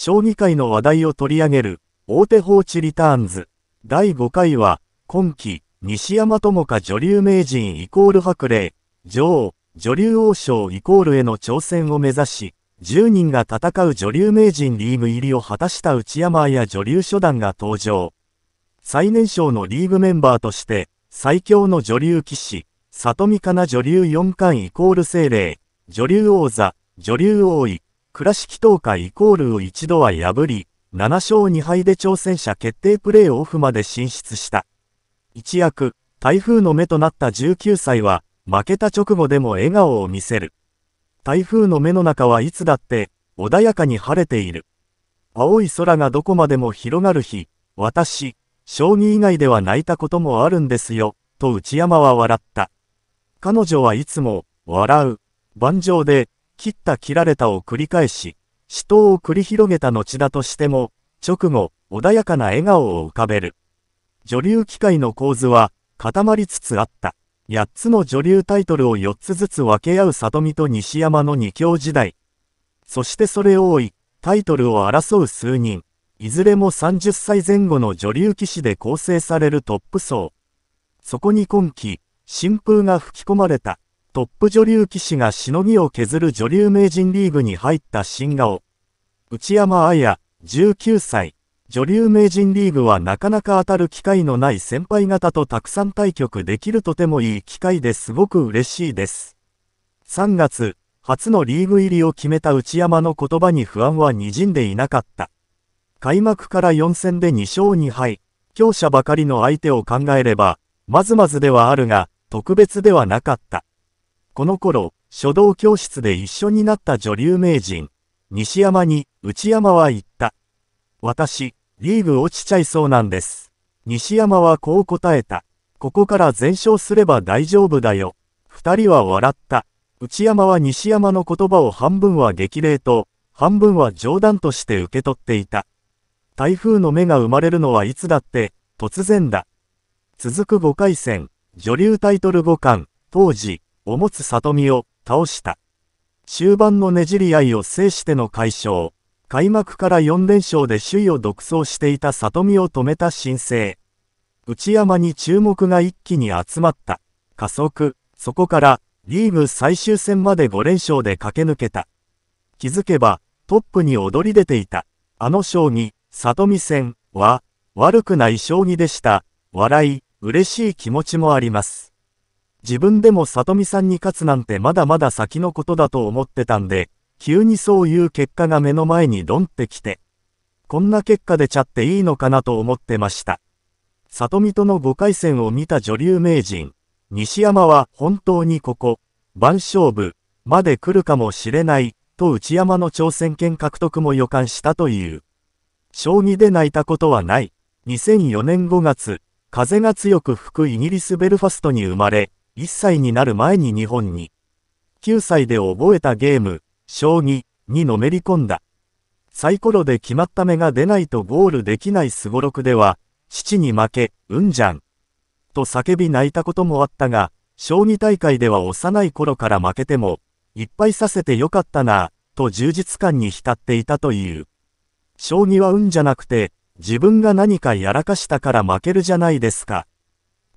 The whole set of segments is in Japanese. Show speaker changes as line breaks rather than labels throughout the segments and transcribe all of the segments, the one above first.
将棋界の話題を取り上げる、大手放置リターンズ。第5回は、今期、西山智香女流名人イコール白麗、女王、女流王将イコールへの挑戦を目指し、10人が戦う女流名人リーグ入りを果たした内山や女流初段が登場。最年少のリーグメンバーとして、最強の女流騎士、里見香奈女流四冠イコール精霊、女流王座、女流王位、倉敷東海イコールを一度は破り、7勝2敗で挑戦者決定プレーオフまで進出した。一躍、台風の目となった19歳は、負けた直後でも笑顔を見せる。台風の目の中はいつだって、穏やかに晴れている。青い空がどこまでも広がる日、私、将棋以外では泣いたこともあるんですよ、と内山は笑った。彼女はいつも、笑う、盤上で、切った切られたを繰り返し、死闘を繰り広げた後だとしても、直後、穏やかな笑顔を浮かべる。女流機械の構図は、固まりつつあった。8つの女流タイトルを4つずつ分け合う里見と西山の二強時代。そしてそれを追い、タイトルを争う数人。いずれも30歳前後の女流棋士で構成されるトップ層。そこに今季、新風が吹き込まれた。トップ女流棋士がしのぎを削る女流名人リーグに入った新顔。内山彩、19歳。女流名人リーグはなかなか当たる機会のない先輩方とたくさん対局できるとてもいい機会ですごく嬉しいです。3月、初のリーグ入りを決めた内山の言葉に不安はにじんでいなかった。開幕から4戦で2勝2敗、強者ばかりの相手を考えれば、まずまずではあるが、特別ではなかった。この頃、書道教室で一緒になった女流名人、西山に内山は言った。私、リーグ落ちちゃいそうなんです。西山はこう答えた。ここから全勝すれば大丈夫だよ。二人は笑った。内山は西山の言葉を半分は激励と、半分は冗談として受け取っていた。台風の目が生まれるのはいつだって、突然だ。続く5回戦、女流タイトル5冠、当時、を持つ里見を倒した。終盤のねじり合いを制しての解消。開幕から4連勝で首位を独走していた里見を止めた新星。内山に注目が一気に集まった。加速、そこからリーグ最終戦まで5連勝で駆け抜けた。気づけばトップに躍り出ていた。あの将棋、里見戦は悪くない将棋でした。笑い、嬉しい気持ちもあります。自分でも里美さんに勝つなんてまだまだ先のことだと思ってたんで、急にそういう結果が目の前にドンってきて、こんな結果出ちゃっていいのかなと思ってました。里見との5回戦を見た女流名人、西山は本当にここ、番勝負まで来るかもしれないと内山の挑戦権獲得も予感したという。将棋で泣いたことはない。2004年5月、風が強く吹くイギリス・ベルファストに生まれ、1歳になる前に日本に。9歳で覚えたゲーム、将棋にのめり込んだ。サイコロで決まった目が出ないとゴールできないすごろくでは、父に負け、うんじゃん。と叫び泣いたこともあったが、将棋大会では幼い頃から負けても、いっぱいさせてよかったな、と充実感に浸っていたという。将棋は運じゃなくて、自分が何かやらかしたから負けるじゃないですか。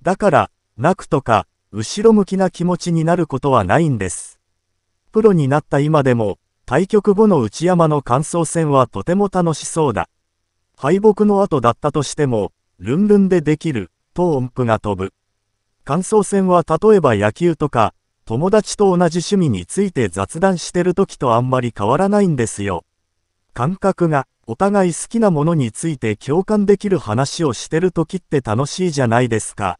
だから、泣くとか、後ろ向きな気持ちになることはないんです。プロになった今でも、対局後の内山の感想戦はとても楽しそうだ。敗北の後だったとしても、ルンルンでできる、と音符が飛ぶ。感想戦は例えば野球とか、友達と同じ趣味について雑談してる時とあんまり変わらないんですよ。感覚が、お互い好きなものについて共感できる話をしてる時って楽しいじゃないですか。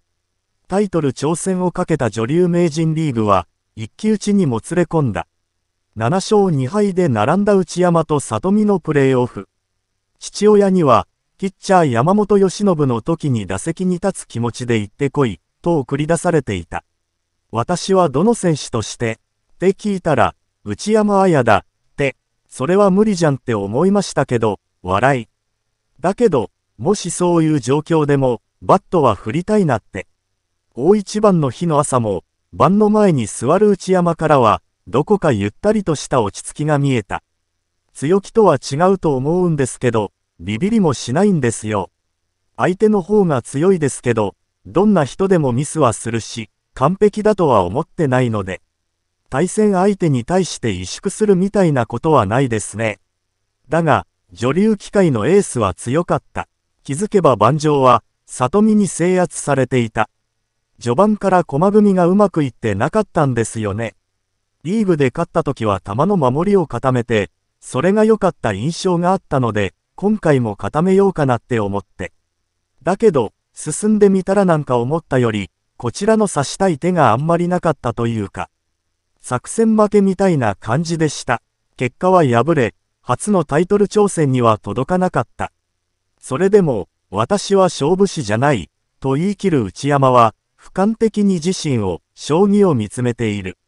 タイトル挑戦をかけた女流名人リーグは、一騎打ちにもつれ込んだ。7勝2敗で並んだ内山と里見のプレーオフ。父親には、ピッチャー山本由伸の時に打席に立つ気持ちで行ってこい、と送り出されていた。私はどの選手として、って聞いたら、内山綾だ、って、それは無理じゃんって思いましたけど、笑い。だけど、もしそういう状況でも、バットは振りたいなって。大一番の日の朝も、晩の前に座る内山からは、どこかゆったりとした落ち着きが見えた。強気とは違うと思うんですけど、ビビりもしないんですよ。相手の方が強いですけど、どんな人でもミスはするし、完璧だとは思ってないので。対戦相手に対して萎縮するみたいなことはないですね。だが、女流機械のエースは強かった。気づけば盤上は、里見に制圧されていた。序盤から駒組みがうまくいってなかったんですよね。リーグで勝った時は球の守りを固めて、それが良かった印象があったので、今回も固めようかなって思って。だけど、進んでみたらなんか思ったより、こちらの指したい手があんまりなかったというか、作戦負けみたいな感じでした。結果は敗れ、初のタイトル挑戦には届かなかった。それでも、私は勝負師じゃない、と言い切る内山は、俯瞰的に自身を、将棋を見つめている。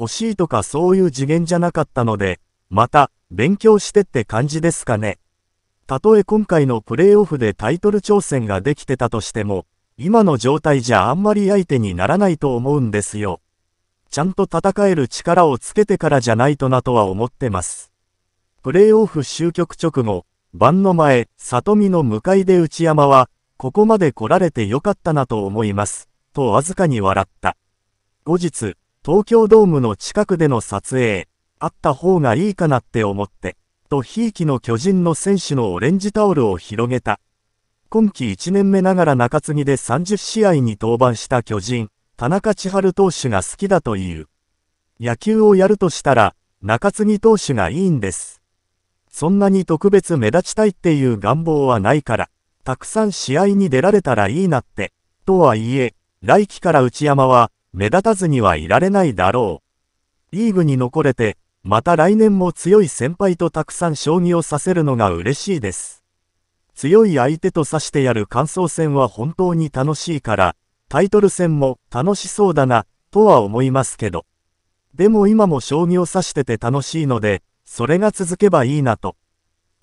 惜しいとかそういう次元じゃなかったので、また、勉強してって感じですかね。たとえ今回のプレーオフでタイトル挑戦ができてたとしても、今の状態じゃあんまり相手にならないと思うんですよ。ちゃんと戦える力をつけてからじゃないとなとは思ってます。プレーオフ終局直後、晩の前、里見の向かいで内山は、ここまで来られてよかったなと思います。とわずかに笑った。後日、東京ドームの近くでの撮影、あった方がいいかなって思って、とひいきの巨人の選手のオレンジタオルを広げた。今季1年目ながら中継ぎで30試合に登板した巨人、田中千春投手が好きだという。野球をやるとしたら、中継ぎ投手がいいんです。そんなに特別目立ちたいっていう願望はないから、たくさん試合に出られたらいいなって、とはいえ、来季から内山は目立たずにはいられないだろう。リーグに残れて、また来年も強い先輩とたくさん将棋をさせるのが嬉しいです。強い相手と指してやる感想戦は本当に楽しいから、タイトル戦も楽しそうだな、とは思いますけど。でも今も将棋を指してて楽しいので、それが続けばいいなと。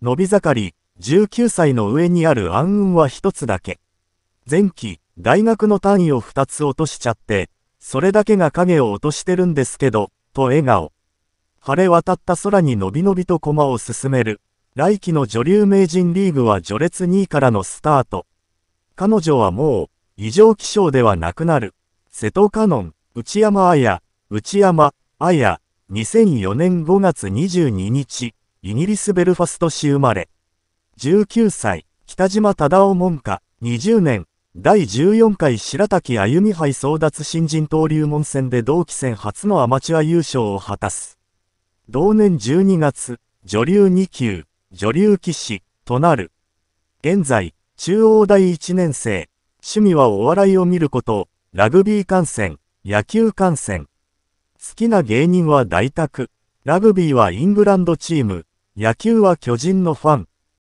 伸び盛り、19歳の上にある暗雲は一つだけ。前期、大学の単位を2つ落としちゃって、それだけが影を落としてるんですけど、と笑顔。晴れ渡った空にのびのびと駒を進める。来季の女流名人リーグは序列2位からのスタート。彼女はもう、異常気象ではなくなる。瀬戸カノン、内山綾、内山、綾、2004年5月22日、イギリスベルファスト市生まれ。19歳、北島忠夫門下、20年、第14回白滝歩み杯争奪新人登竜門戦で同期戦初のアマチュア優勝を果たす。同年12月、女流2級、女流騎士、となる。現在、中央大1年生、趣味はお笑いを見ること、ラグビー観戦、野球観戦。好きな芸人は大宅、ラグビーはイングランドチーム、野球は巨人のファン。